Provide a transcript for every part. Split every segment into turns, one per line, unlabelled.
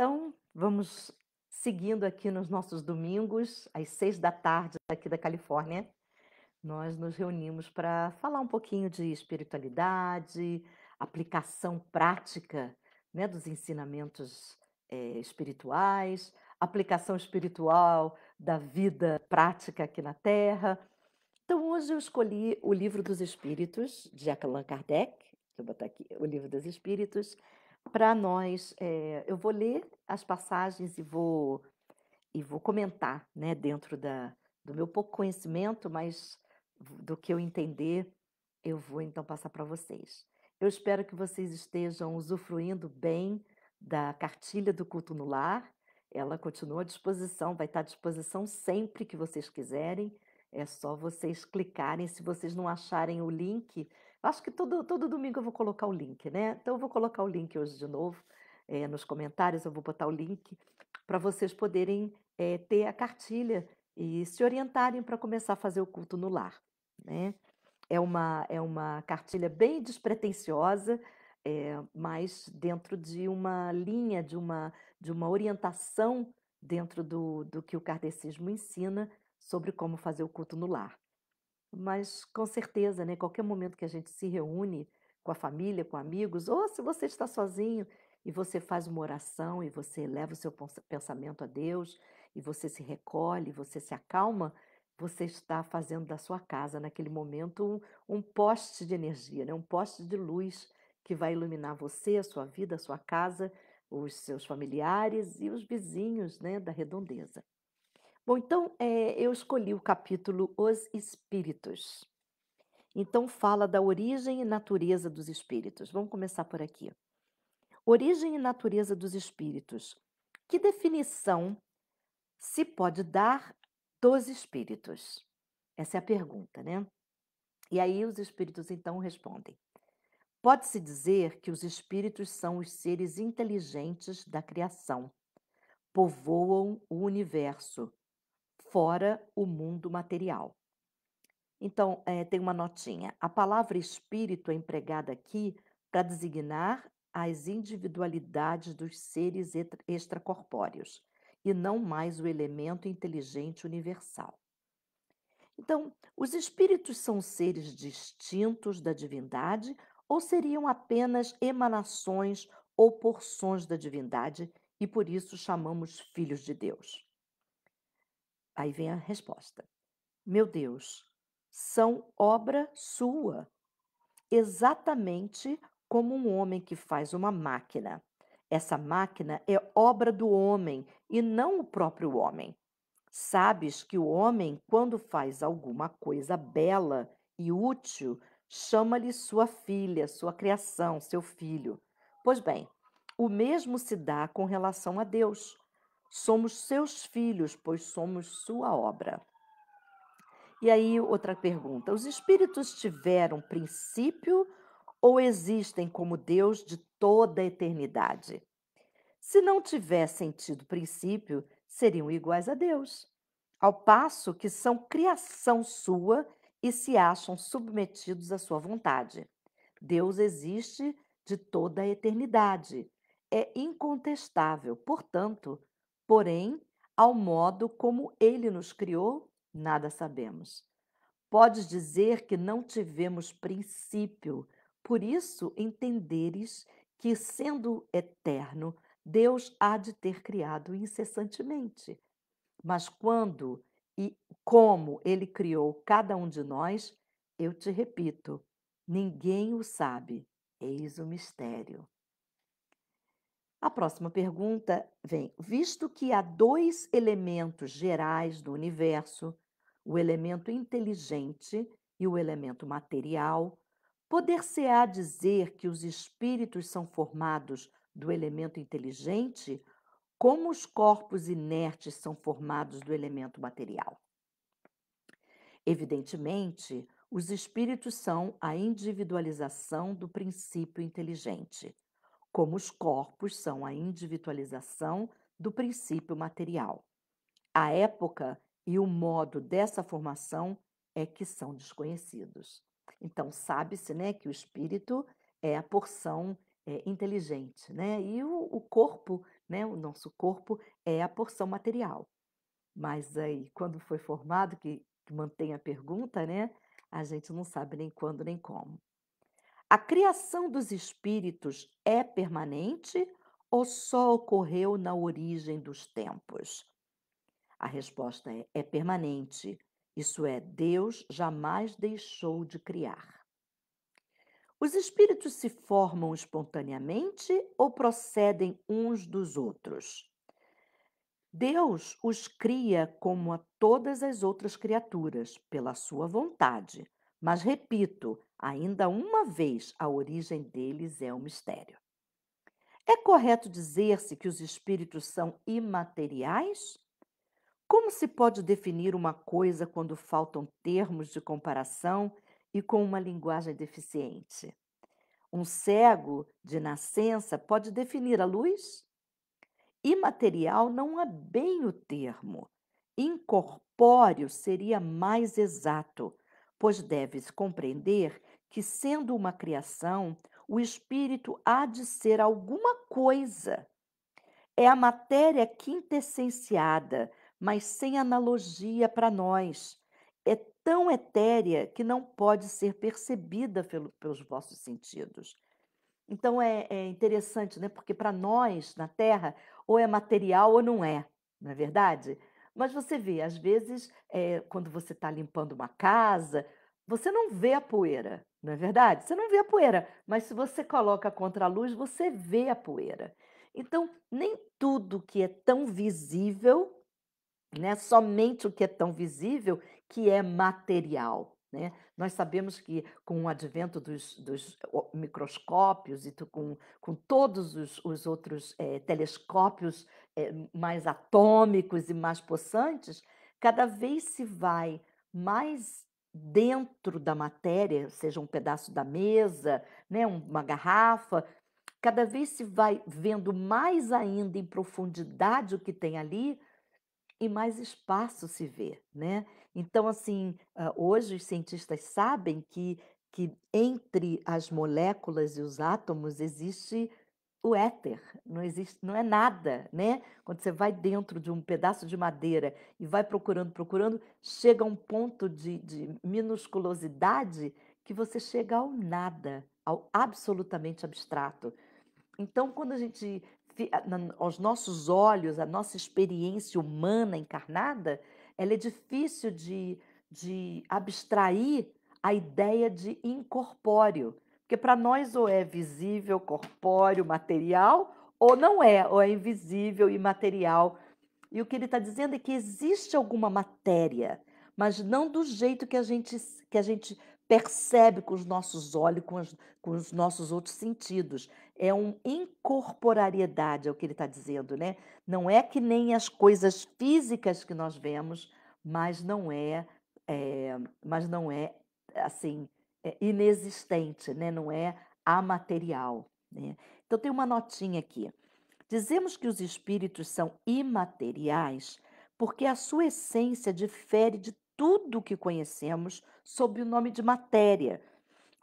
Então, vamos seguindo aqui nos nossos domingos, às seis da tarde, aqui da Califórnia. Nós nos reunimos para falar um pouquinho de espiritualidade, aplicação prática né, dos ensinamentos é, espirituais, aplicação espiritual da vida prática aqui na Terra. Então, hoje eu escolhi o Livro dos Espíritos, de Allan Kardec, deixa eu botar aqui, o Livro dos Espíritos, para nós, é, eu vou ler as passagens e vou e vou comentar, né, dentro da, do meu pouco conhecimento, mas do que eu entender, eu vou então passar para vocês. Eu espero que vocês estejam usufruindo bem da cartilha do culto no lar. Ela continua à disposição, vai estar à disposição sempre que vocês quiserem. É só vocês clicarem. Se vocês não acharem o link Acho que todo, todo domingo eu vou colocar o link, né? Então eu vou colocar o link hoje de novo. É, nos comentários eu vou botar o link para vocês poderem é, ter a cartilha e se orientarem para começar a fazer o culto no lar. Né? É, uma, é uma cartilha bem despretensiosa, é, mas dentro de uma linha, de uma, de uma orientação dentro do, do que o kardecismo ensina sobre como fazer o culto no lar. Mas com certeza, né, qualquer momento que a gente se reúne com a família, com amigos, ou se você está sozinho e você faz uma oração e você leva o seu pensamento a Deus e você se recolhe, você se acalma, você está fazendo da sua casa naquele momento um, um poste de energia, né, um poste de luz que vai iluminar você, a sua vida, a sua casa, os seus familiares e os vizinhos, né, da redondeza. Bom, então é, eu escolhi o capítulo Os Espíritos. Então fala da origem e natureza dos espíritos. Vamos começar por aqui. Origem e natureza dos espíritos. Que definição se pode dar dos espíritos? Essa é a pergunta, né? E aí os espíritos então respondem. Pode-se dizer que os espíritos são os seres inteligentes da criação. Povoam o universo, fora o mundo material. Então, é, tem uma notinha. A palavra espírito é empregada aqui para designar as individualidades dos seres extracorpóreos e não mais o elemento inteligente universal. Então, os espíritos são seres distintos da divindade ou seriam apenas emanações ou porções da divindade e por isso chamamos filhos de Deus? Aí vem a resposta. Meu Deus, são obra sua. Exatamente como um homem que faz uma máquina. Essa máquina é obra do homem e não o próprio homem. Sabes que o homem, quando faz alguma coisa bela e útil, chama-lhe sua filha, sua criação, seu filho. Pois bem, o mesmo se dá com relação a Deus. Somos seus filhos, pois somos sua obra. E aí, outra pergunta: os espíritos tiveram princípio ou existem como Deus de toda a eternidade? Se não tivessem tido princípio, seriam iguais a Deus, ao passo que são criação sua e se acham submetidos à sua vontade. Deus existe de toda a eternidade. É incontestável, portanto, Porém, ao modo como ele nos criou, nada sabemos. Podes dizer que não tivemos princípio, por isso entenderes que, sendo eterno, Deus há de ter criado incessantemente. Mas quando e como ele criou cada um de nós, eu te repito, ninguém o sabe. Eis o mistério. A próxima pergunta vem: visto que há dois elementos gerais do universo, o elemento inteligente e o elemento material, poder-se-á dizer que os espíritos são formados do elemento inteligente, como os corpos inertes são formados do elemento material? Evidentemente, os espíritos são a individualização do princípio inteligente como os corpos são a individualização do princípio material. A época e o modo dessa formação é que são desconhecidos. Então, sabe-se né, que o espírito é a porção é, inteligente, né? e o, o corpo, né, o nosso corpo, é a porção material. Mas aí, quando foi formado, que, que mantém a pergunta, né, a gente não sabe nem quando nem como. A criação dos espíritos é permanente ou só ocorreu na origem dos tempos? A resposta é, é permanente, isso é, Deus jamais deixou de criar. Os espíritos se formam espontaneamente ou procedem uns dos outros? Deus os cria como a todas as outras criaturas, pela sua vontade, mas repito, ainda uma vez, a origem deles é um mistério. É correto dizer-se que os espíritos são imateriais? Como se pode definir uma coisa quando faltam termos de comparação e com uma linguagem deficiente? Um cego de nascença pode definir a luz? Imaterial não é bem o termo. Incorpóreo seria mais exato, pois deves compreender que, sendo uma criação, o espírito há de ser alguma coisa. É a matéria quintessenciada, mas sem analogia para nós. É tão etérea que não pode ser percebida pelo, pelos vossos sentidos. Então é, é interessante, né? Porque para nós, na Terra, ou é material ou não é, não é verdade? Mas você vê, às vezes, é, quando você está limpando uma casa, você não vê a poeira, não é verdade? Você não vê a poeira, mas se você coloca contra a luz, você vê a poeira. Então, nem tudo que é tão visível, né, somente o que é tão visível, que é material. Né? Nós sabemos que com o advento dos, dos microscópios e com, com todos os, os outros é, telescópios eh, mais atômicos e mais possantes, cada vez se vai mais dentro da matéria, seja um pedaço da mesa, né, uma garrafa, cada vez se vai vendo mais ainda em profundidade o que tem ali e mais espaço se vê, né? Então, assim, ah, hoje os cientistas sabem que, que entre as moléculas e os átomos existe o éter, não existe, não é nada, né? Quando você vai dentro de um pedaço de madeira e vai procurando, procurando, chega a um ponto de, de minusculosidade que você chega ao nada, ao absolutamente abstrato. Então, quando a gente, aos nossos olhos, a nossa experiência humana encarnada, ela é difícil de, de abstrair a ideia de incorpóreo. Porque para nós ou é visível, corpóreo, material, ou não é, ou é invisível, imaterial. E o que ele está dizendo é que existe alguma matéria, mas não do jeito que a gente, que a gente percebe com os nossos olhos, com, as, com os nossos outros sentidos. É uma incorporariedade, é o que ele está dizendo, né? Não é que nem as coisas físicas que nós vemos, mas não é, é mas não é assim é, inexistente, né? não é amaterial. Né? Então tem uma notinha aqui. Dizemos que os espíritos são imateriais porque a sua essência difere de tudo o que conhecemos sob o nome de matéria.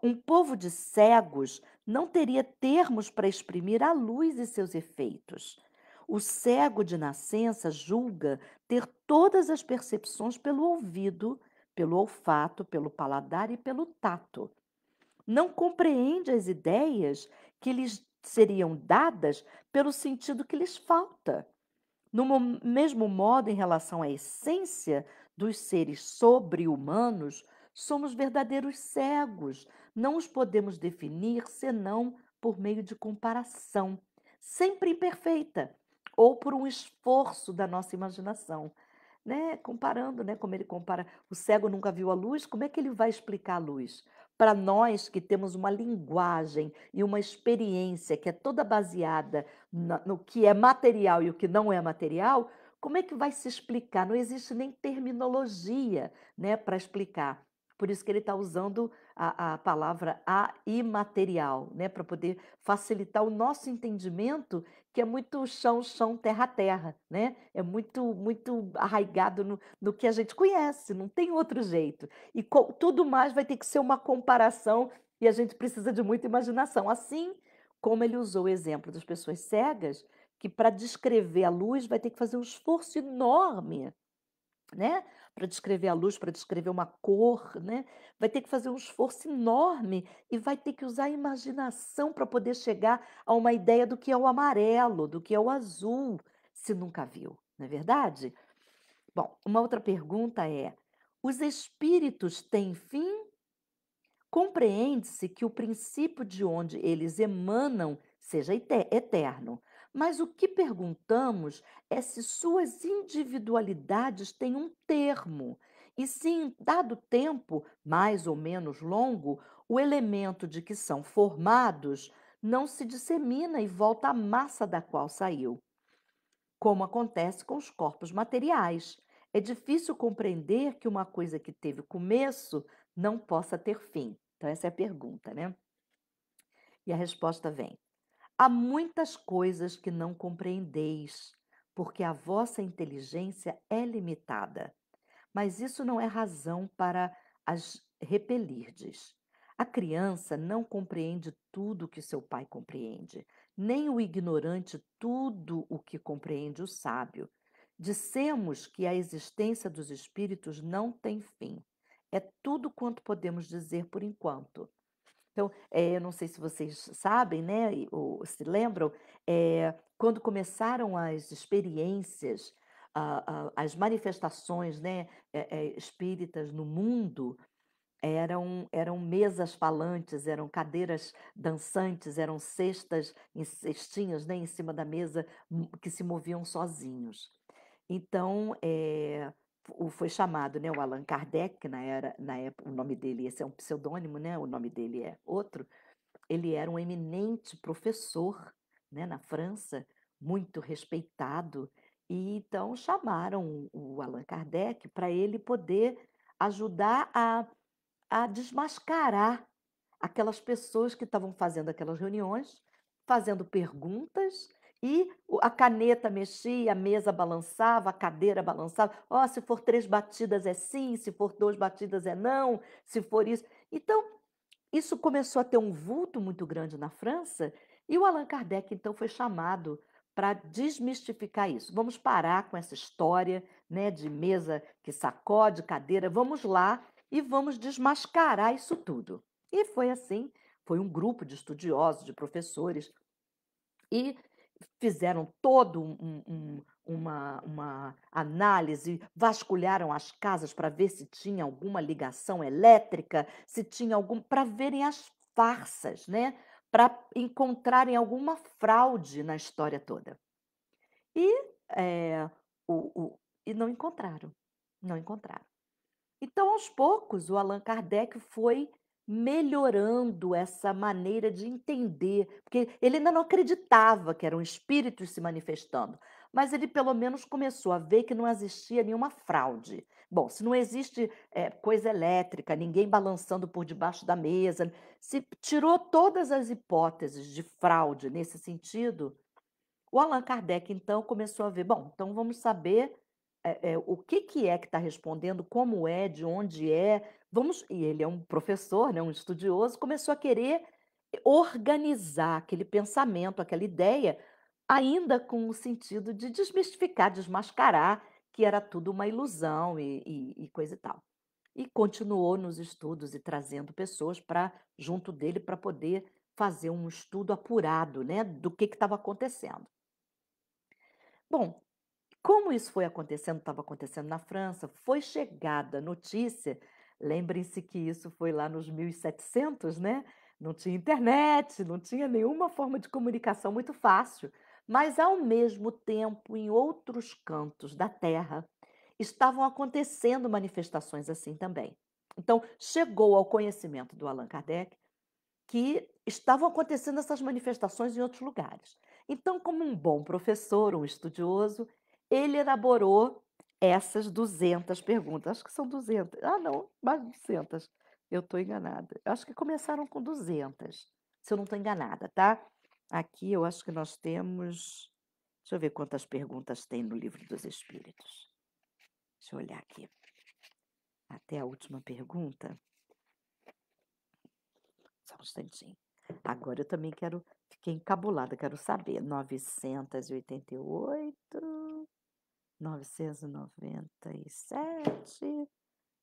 Um povo de cegos não teria termos para exprimir a luz e seus efeitos. O cego de nascença julga ter todas as percepções pelo ouvido pelo olfato, pelo paladar e pelo tato. Não compreende as ideias que lhes seriam dadas pelo sentido que lhes falta. No mesmo modo, em relação à essência dos seres sobre-humanos, somos verdadeiros cegos. Não os podemos definir senão por meio de comparação, sempre imperfeita, ou por um esforço da nossa imaginação né, comparando, né, como ele compara, o cego nunca viu a luz, como é que ele vai explicar a luz? Para nós que temos uma linguagem e uma experiência que é toda baseada no que é material e o que não é material, como é que vai se explicar? Não existe nem terminologia né, para explicar. Por isso que ele está usando a, a, palavra a imaterial, né, para poder facilitar o nosso entendimento, que é muito chão, chão, terra, terra, né? É muito, muito arraigado no, no que a gente conhece, não tem outro jeito. E tudo mais vai ter que ser uma comparação e a gente precisa de muita imaginação. Assim como ele usou o exemplo das pessoas cegas, que para descrever a luz vai ter que fazer um esforço enorme né? Para descrever a luz, para descrever uma cor, né? Vai ter que fazer um esforço enorme e vai ter que usar a imaginação para poder chegar a uma ideia do que é o amarelo, do que é o azul, se nunca viu, não é verdade? Bom, uma outra pergunta é: os espíritos têm fim? Compreende-se que o princípio de onde eles emanam seja eterno, mas o que perguntamos é se suas individualidades têm um termo e se, em dado tempo, mais ou menos longo, o elemento de que são formados não se dissemina e volta à massa da qual saiu. Como acontece com os corpos materiais. É difícil compreender que uma coisa que teve começo não possa ter fim. Então, essa é a pergunta, né? E a resposta vem. Há muitas coisas que não compreendeis, porque a vossa inteligência é limitada. Mas isso não é razão para as repelirdes. A criança não compreende tudo o que seu pai compreende, nem o ignorante tudo o que compreende o sábio. Dissemos que a existência dos espíritos não tem fim. É tudo quanto podemos dizer por enquanto. Então, é, eu não sei se vocês sabem, né, ou se lembram, é, quando começaram as experiências, a, ah, a, ah, as manifestações né, é, espíritas no mundo, eram, eram mesas falantes, eram cadeiras dançantes, eram cestas, cestinhas né, em cima da mesa hum, que se moviam sozinhos. Então, é, o, foi chamado né, o Allan Kardec, na, era, na época, o nome dele, esse é um pseudônimo, né, o nome dele é outro, ele era um eminente professor né, na França, muito respeitado, e então chamaram o Allan Kardec para ele poder ajudar a, a desmascarar aquelas pessoas que estavam fazendo aquelas reuniões, fazendo perguntas e a caneta mexia, a mesa balançava, a cadeira balançava. Ó, oh, se for três batidas é sim, se for duas batidas é não, se for isso. Então, isso começou a ter um vulto muito grande na França e o Allan Kardec, então, foi chamado para desmistificar isso. Vamos parar com essa história né, de mesa que sacode, cadeira, vamos lá e vamos desmascarar isso tudo. E foi assim, foi um grupo de estudiosos, de professores, e fizeram todo um, um, uma, uma análise, vasculharam as casas para ver se tinha alguma ligação elétrica, se tinha algum. para verem as farsas, né? para encontrarem alguma fraude na história toda. E, é, o, o, e não encontraram. Não encontraram. Então, aos poucos, o Allan Kardec foi melhorando essa maneira de entender, porque ele ainda não acreditava que eram espíritos se manifestando, mas ele pelo menos começou a ver que não existia nenhuma fraude. Bom, se não existe é, coisa elétrica, ninguém balançando por debaixo da mesa, se tirou todas as hipóteses de fraude nesse sentido, o Allan Kardec então começou a ver, bom, então vamos saber é, é, o que, que é que está respondendo, como é, de onde é. Vamos, e ele é um professor, né, um estudioso, começou a querer organizar aquele pensamento, aquela ideia, ainda com o sentido de desmistificar, desmascarar que era tudo uma ilusão e, e, e coisa e tal. E continuou nos estudos e trazendo pessoas para junto dele para poder fazer um estudo apurado né, do que estava acontecendo. Bom, como isso foi acontecendo, estava acontecendo na França, foi chegada a notícia. Lembrem-se que isso foi lá nos 1700, né? Não tinha internet, não tinha nenhuma forma de comunicação muito fácil. Mas, ao mesmo tempo, em outros cantos da Terra, estavam acontecendo manifestações assim também. Então, chegou ao conhecimento do Allan Kardec que estavam acontecendo essas manifestações em outros lugares. Então, como um bom professor, um estudioso, ele elaborou essas 200 perguntas. Acho que são 200. Ah, não, mais 200. Eu estou enganada. Acho que começaram com 200, se eu não estou enganada, tá? Aqui eu acho que nós temos. Deixa eu ver quantas perguntas tem no Livro dos Espíritos. Deixa eu olhar aqui. Até a última pergunta. Só um instantinho. Agora eu também quero Fiquei encabulada, quero saber. 988, 997.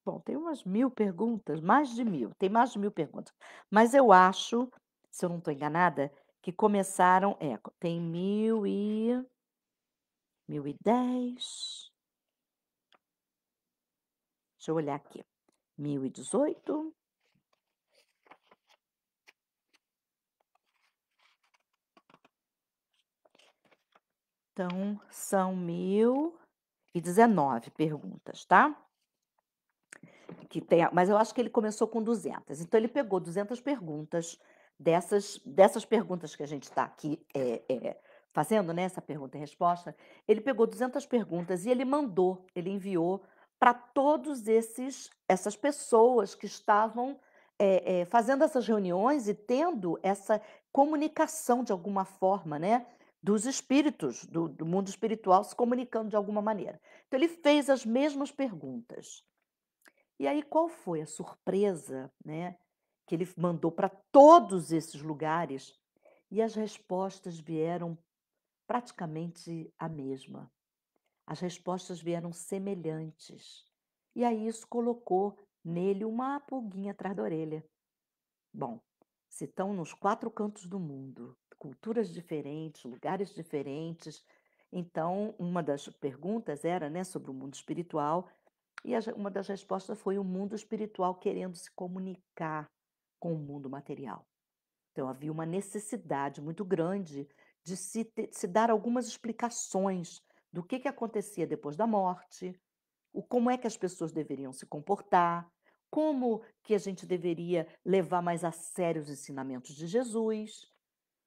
Bom, tem umas mil perguntas, mais de mil, tem mais de mil perguntas. Mas eu acho, se eu não estou enganada, que começaram. É, tem mil e. mil e dez. Deixa eu olhar aqui. mil e dezoito Então, são mil e 19 perguntas, tá? Que tem, mas eu acho que ele começou com 200. Então, ele pegou 200 perguntas dessas, dessas perguntas que a gente está aqui é, é, fazendo, né? Essa pergunta e resposta. Ele pegou 200 perguntas e ele mandou, ele enviou para todos esses essas pessoas que estavam é, fazendo essas reuniões e tendo essa comunicação de alguma forma, né? dos espíritos, do, do, mundo espiritual se comunicando de alguma maneira. Então ele fez as mesmas perguntas. E aí qual foi a surpresa, né, que ele mandou para todos esses lugares e as respostas vieram praticamente a mesma. As respostas vieram semelhantes. E aí isso colocou nele uma pulguinha atrás da orelha. Bom, se estão nos quatro cantos do mundo culturas diferentes, lugares diferentes. Então, uma das perguntas era né, sobre o mundo espiritual, e uma das respostas foi o mundo espiritual querendo se comunicar com o mundo material. Então, havia uma necessidade muito grande de se, ter, se dar algumas explicações do que, que acontecia depois da morte, o como é que as pessoas deveriam se comportar, como que a gente deveria levar mais a sério os ensinamentos de Jesus.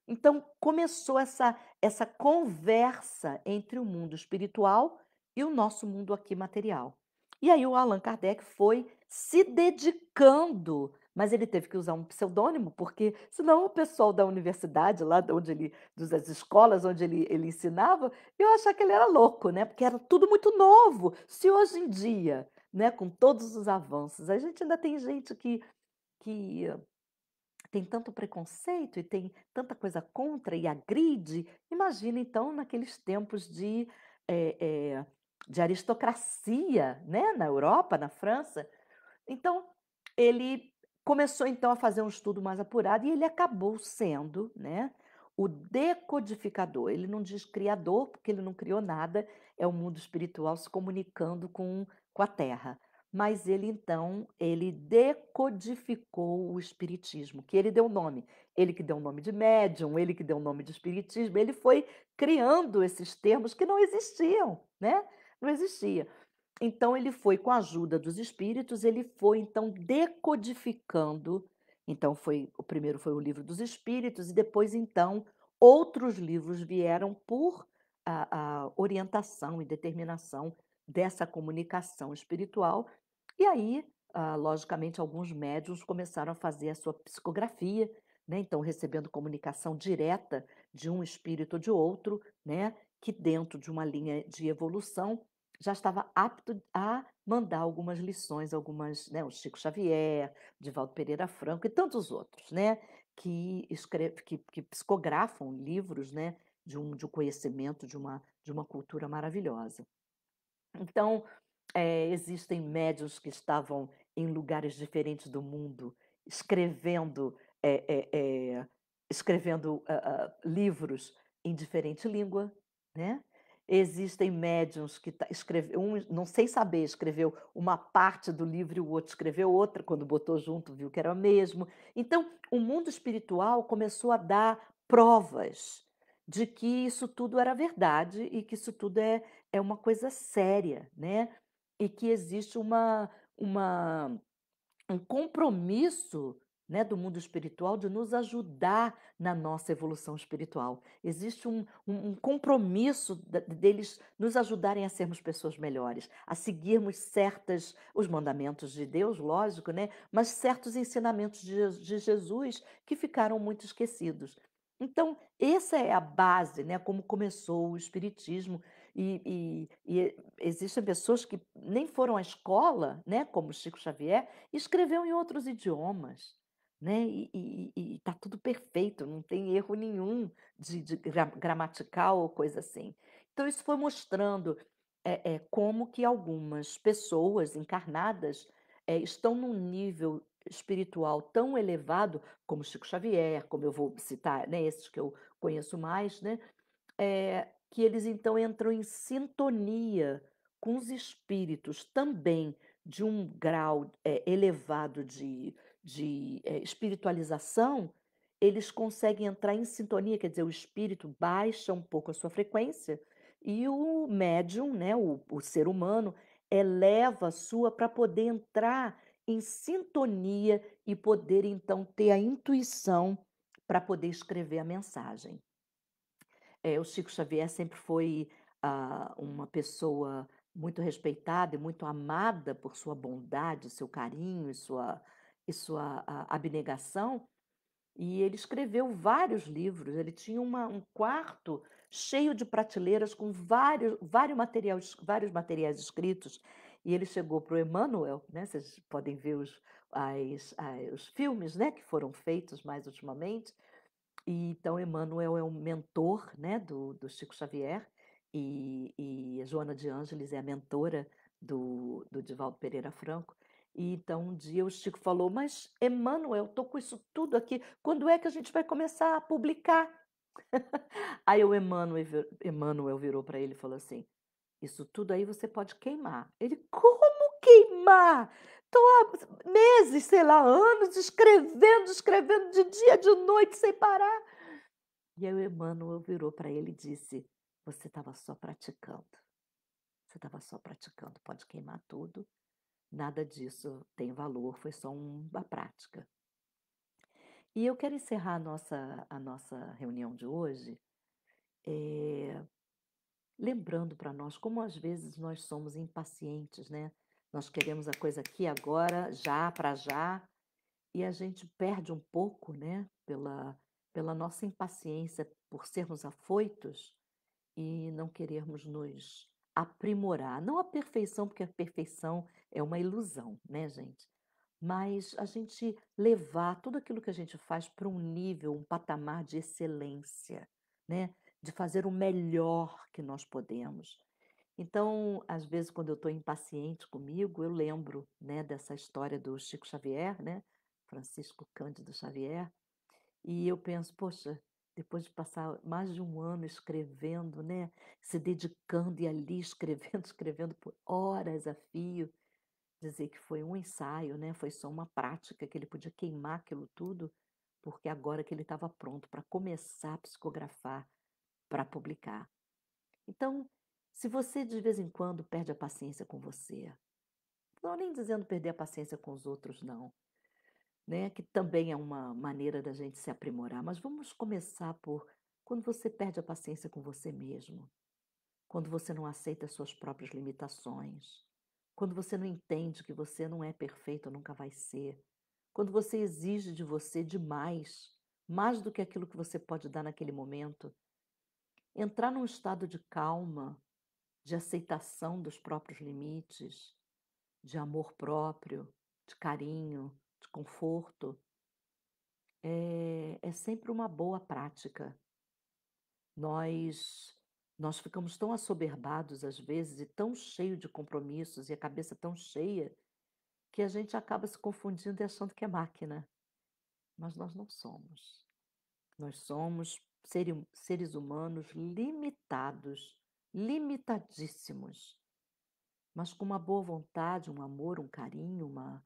Então começou essa, essa conversa entre o mundo espiritual e o nosso mundo aqui material. E aí o Allan Kardec foi se dedicando, mas ele teve que usar um pseudônimo, porque senão o pessoal da universidade, lá onde ele, das escolas onde ele, ele ensinava, eu achar que ele era louco, né? Porque era tudo muito novo. Se hoje em dia, né, com todos os avanços, a gente ainda tem gente que, que tem tanto preconceito e tem tanta coisa contra e agride. Imagina, então, naqueles tempos de, é, é, de aristocracia né? na Europa, na França. Então, ele começou, então, a fazer um estudo mais apurado e ele acabou sendo né, o decodificador. Ele não diz criador, porque ele não criou nada, é o mundo espiritual se comunicando com, com a Terra mas ele então ele decodificou o espiritismo, que ele deu o nome, ele que deu o nome de médium, ele que deu o nome de espiritismo, ele foi criando esses termos que não existiam, né? Não existia. Então ele foi com a ajuda dos espíritos, ele foi então decodificando. Então foi o primeiro foi o livro dos espíritos e depois então outros livros vieram por a, a orientação e determinação dessa comunicação espiritual e aí, ah, logicamente, alguns médiums começaram a fazer a sua psicografia, né? então recebendo comunicação direta de um espírito ou de outro, né? que dentro de uma linha de evolução já estava apto a mandar algumas lições, algumas, né? o Chico Xavier, Divaldo Pereira Franco e tantos outros, né? que, escreve, que, que psicografam livros né? de, um, de um conhecimento, de uma, de uma cultura maravilhosa. Então, é, existem médios que estavam em lugares diferentes do mundo, escrevendo, é, é, escrevendo uh, uh, livros em diferente língua, né? Existem médiums que escreveu, um, não sei saber, escreveu uma parte do livro e o outro escreveu outra, quando botou junto viu que era o mesmo. Então, o mundo espiritual começou a dar provas de que isso tudo era verdade e que isso tudo é, é uma coisa séria, né? e que existe uma, uma, um compromisso né, do mundo espiritual de nos ajudar na nossa evolução espiritual. Existe um, um, um compromisso deles nos ajudarem a sermos pessoas melhores, a seguirmos certas, os mandamentos de Deus, lógico, né? mas certos ensinamentos de, de Jesus que ficaram muito esquecidos. Então, essa é a base, né, como começou o Espiritismo, e, e, e existem pessoas que nem foram à escola, né, como Chico Xavier, e escreveu em outros idiomas. Né? E está tudo perfeito, não tem erro nenhum de, de gramatical ou coisa assim. Então, isso foi mostrando é, é, como que algumas pessoas encarnadas é, estão num nível espiritual tão elevado como Chico Xavier, como eu vou citar, né, esses que eu conheço mais, né, é, que eles então entram em sintonia com os espíritos também de um grau é, elevado de, de é, espiritualização, eles conseguem entrar em sintonia, quer dizer, o espírito baixa um pouco a sua frequência e o médium, né, o, o ser humano, eleva a sua para poder entrar em sintonia e poder então ter a intuição para poder escrever a mensagem. É, o Chico Xavier sempre foi ah, uma pessoa muito respeitada e muito amada por sua bondade, seu carinho e sua, e sua abnegação. E ele escreveu vários livros. Ele tinha uma, um quarto cheio de prateleiras com vários, vários, materiais, vários materiais escritos. E ele chegou para o Emmanuel, né? vocês podem ver os, as, as, os filmes né? que foram feitos mais ultimamente, e, então, Emmanuel é o mentor né, do, do Chico Xavier e, e Joana de Ângeles é a mentora do, do Divaldo Pereira Franco. E então um dia o Chico falou: Mas Emmanuel, estou com isso tudo aqui, quando é que a gente vai começar a publicar? aí o Emmanuel, Emmanuel virou para ele e falou assim: Isso tudo aí você pode queimar. Ele, como queimar? Estou há meses, sei lá, anos, escrevendo, escrevendo de dia, de noite, sem parar. E aí o Emmanuel virou para ele e disse: Você estava só praticando. Você estava só praticando, pode queimar tudo. Nada disso tem valor, foi só uma prática. E eu quero encerrar a nossa, a nossa reunião de hoje é, lembrando para nós como às vezes nós somos impacientes, né? Nós queremos a coisa aqui, agora, já, para já, e a gente perde um pouco, né, pela, pela nossa impaciência, por sermos afoitos e não querermos nos aprimorar. Não a perfeição, porque a perfeição é uma ilusão, né, gente? Mas a gente levar tudo aquilo que a gente faz para um nível, um patamar de excelência, né? de fazer o melhor que nós podemos, então, às vezes, quando eu estou impaciente comigo, eu lembro né, dessa história do Chico Xavier, né, Francisco Cândido Xavier, e eu penso, poxa, depois de passar mais de um ano escrevendo, né, se dedicando e ali escrevendo, escrevendo por horas a fio, dizer que foi um ensaio, né, foi só uma prática, que ele podia queimar aquilo tudo, porque agora que ele estava pronto para começar a psicografar, para publicar. Então, se você de vez em quando perde a paciência com você, não nem dizendo perder a paciência com os outros, não, né? que também é uma maneira da gente se aprimorar, mas vamos começar por quando você perde a paciência com você mesmo, quando você não aceita as suas próprias limitações, quando você não entende que você não é perfeito, nunca vai ser, quando você exige de você demais, mais do que aquilo que você pode dar naquele momento. Entrar num estado de calma de aceitação dos próprios limites, de amor próprio, de carinho, de conforto, é, é sempre uma boa prática. Nós nós ficamos tão assoberbados às vezes e tão cheio de compromissos e a cabeça tão cheia que a gente acaba se confundindo e achando que é máquina. Mas nós não somos. Nós somos seres humanos limitados limitadíssimos, mas com uma boa vontade, um amor, um carinho, uma,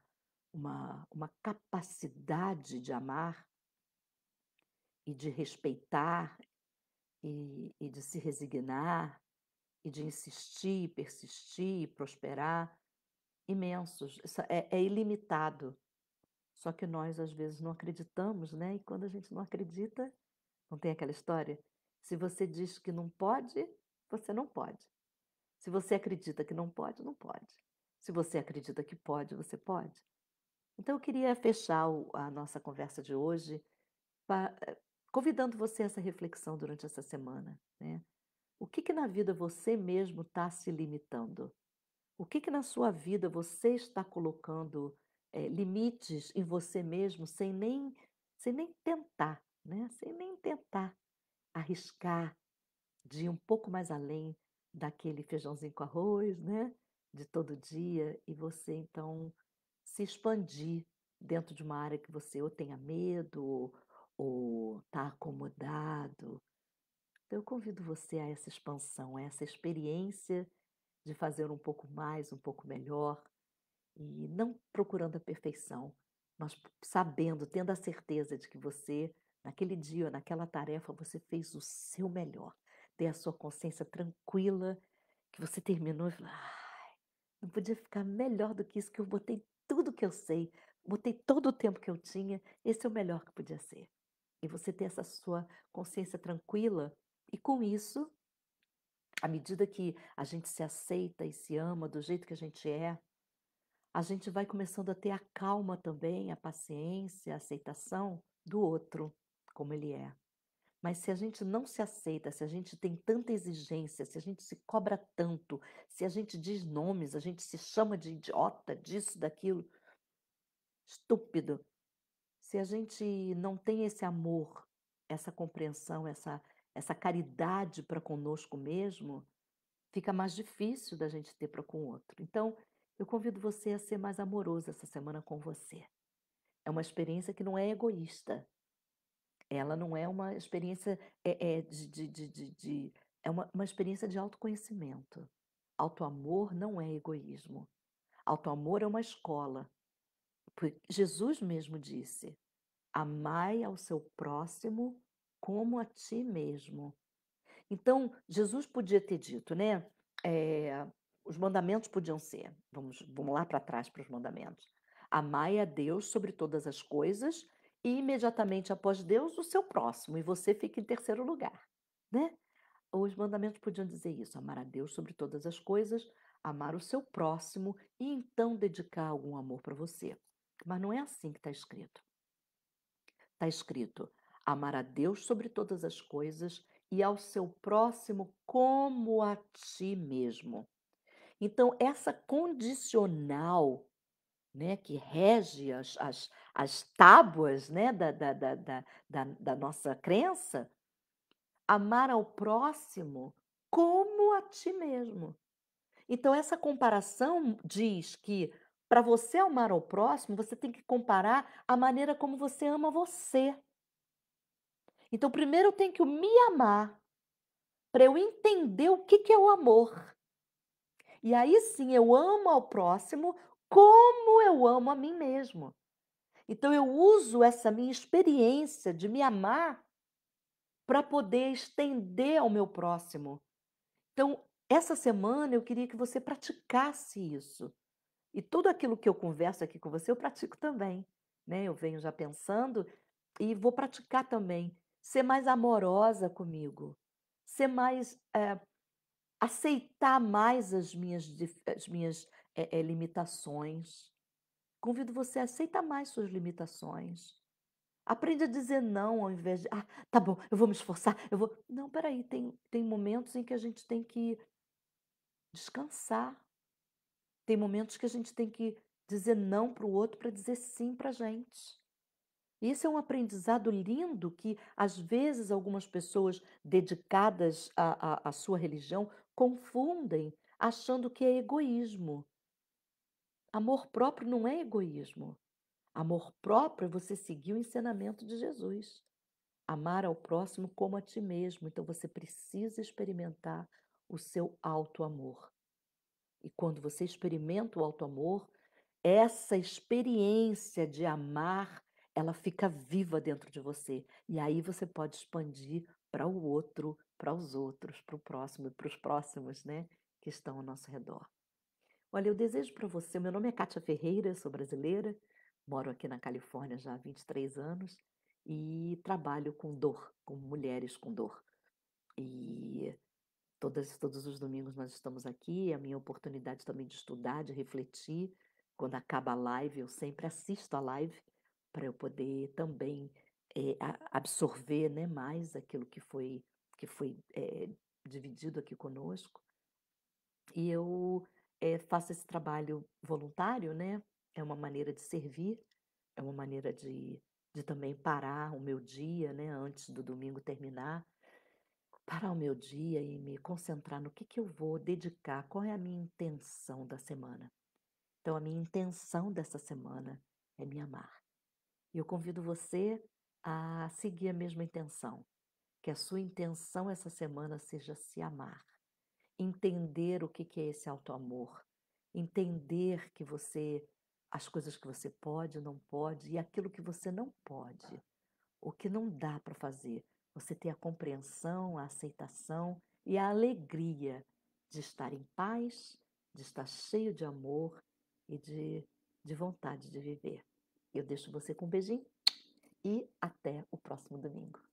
uma, uma capacidade de amar e de respeitar e, e de se resignar e de insistir, persistir, prosperar, imensos, é, é ilimitado. Só que nós às vezes não acreditamos, né? E quando a gente não acredita, não tem aquela história? Se você diz que não pode, você não pode. Se você acredita que não pode, não pode. Se você acredita que pode, você pode. Então, eu queria fechar a nossa conversa de hoje eh, convidando você a essa reflexão durante essa semana. Né? O que, que na vida você mesmo está se limitando? O que, que na sua vida você está colocando é, limites em você mesmo sem nem, sem nem tentar, né? sem nem tentar arriscar, de ir um pouco mais além daquele feijãozinho com arroz, né? De todo dia, e você então se expandir dentro de uma área que você ou tenha medo ou está acomodado. Então, eu convido você a essa expansão, a essa experiência de fazer um pouco mais, um pouco melhor, e não procurando a perfeição, mas sabendo, tendo a certeza de que você, naquele dia, naquela tarefa, você fez o seu melhor ter a sua consciência tranquila, que você terminou e falou: ah, não podia ficar melhor do que isso, que eu botei tudo que eu sei, botei todo o tempo que eu tinha, esse é o melhor que podia ser. E você ter essa sua consciência tranquila, e com isso, à medida que a gente se aceita e se ama do jeito que a gente é, a gente vai começando a ter a calma também, a paciência, a aceitação do outro, como ele é. Mas se a gente não se aceita, se a gente tem tanta exigência, se a gente se cobra tanto, se a gente diz nomes, a gente se chama de idiota, disso, daquilo, estúpido. Se a gente não tem esse amor, essa compreensão, essa, essa caridade para conosco mesmo, fica mais difícil da gente ter para com o outro. Então, eu convido você a ser mais amoroso essa semana com você. É uma experiência que não é egoísta, ela não é uma experiência é, é de, de, de, de, de- é uma, uma experiência de autoconhecimento. Autoamor não é egoísmo. Autoamor é uma escola. Porque Jesus mesmo disse: amai ao seu próximo como a ti mesmo. Então, Jesus podia ter dito, né? Eh, os mandamentos podiam ser, vamos, vamos lá para trás para os mandamentos. Amai a Deus sobre todas as coisas imediatamente após Deus, o seu próximo, e você fica em terceiro lugar, né? Os mandamentos podiam dizer isso: amar a Deus sobre todas as coisas, amar o seu próximo e então dedicar algum amor para você. Mas não é assim que está escrito. Está escrito: amar a Deus sobre todas as coisas e ao seu próximo como a ti mesmo. Então, essa condicional né, que rege as, as, as tábuas né, da, da, da, da, da nossa crença, amar ao próximo como a ti mesmo. Então, essa comparação diz que para você amar ao próximo, você tem que comparar a maneira como você ama você. Então, primeiro eu tenho que me amar, para eu entender o que, que é o amor. E aí sim eu amo ao próximo como eu amo a mim mesmo. Então eu uso essa minha experiência de me amar para poder estender ao meu próximo. Então, essa semana eu queria que você praticasse isso. E tudo aquilo que eu converso aqui com você, eu pratico também. Né? Eu venho já pensando e vou praticar também. Ser mais amorosa comigo, ser mais. É, aceitar mais as minhas, as minhas é, é, limitações, Convido você a aceitar mais suas limitações. Aprende a dizer não ao invés de, ah, tá bom, eu vou me esforçar, eu vou. Não, peraí, tem, tem momentos em que a gente tem que descansar. Tem momentos que a gente tem que dizer não para o outro para dizer sim para a gente. Isso é um aprendizado lindo que, às vezes, algumas pessoas dedicadas à, à, à sua religião confundem achando que é egoísmo. Amor próprio não é egoísmo. Amor próprio é você seguir o ensinamento de Jesus. Amar ao próximo como a ti mesmo. Então você precisa experimentar o seu alto amor E quando você experimenta o alto amor essa experiência de amar, ela fica viva dentro de você. E aí você pode expandir para o outro, para os outros, para o próximo e para os próximos, né? Que estão ao nosso redor. Olha, eu desejo para você. Meu nome é Kátia Ferreira, sou brasileira, moro aqui na Califórnia já há 23 anos e trabalho com dor, com mulheres com dor. E todas, todos os domingos nós estamos aqui, é a minha oportunidade também de estudar, de refletir. Quando acaba a live, eu sempre assisto a live para eu poder também é, absorver né, mais aquilo que foi, que foi é, dividido aqui conosco. E eu é, eh, faça esse trabalho voluntário, né? É uma maneira de servir, é uma maneira de, de também parar o meu dia, né? Antes do domingo terminar, parar o meu dia e me concentrar no que, que eu vou dedicar, qual é a minha intenção da semana. Então, a minha intenção dessa semana é me amar. E eu convido você a seguir a mesma intenção, que a sua intenção essa semana seja se amar entender o que, é esse auto-amor, entender que você, as coisas que você pode não pode e aquilo que você não pode, o que não dá para fazer. Você ter a compreensão, a aceitação e a alegria de estar em paz, de estar cheio de amor e de, de vontade de viver. Eu deixo você com um beijinho e até o próximo domingo.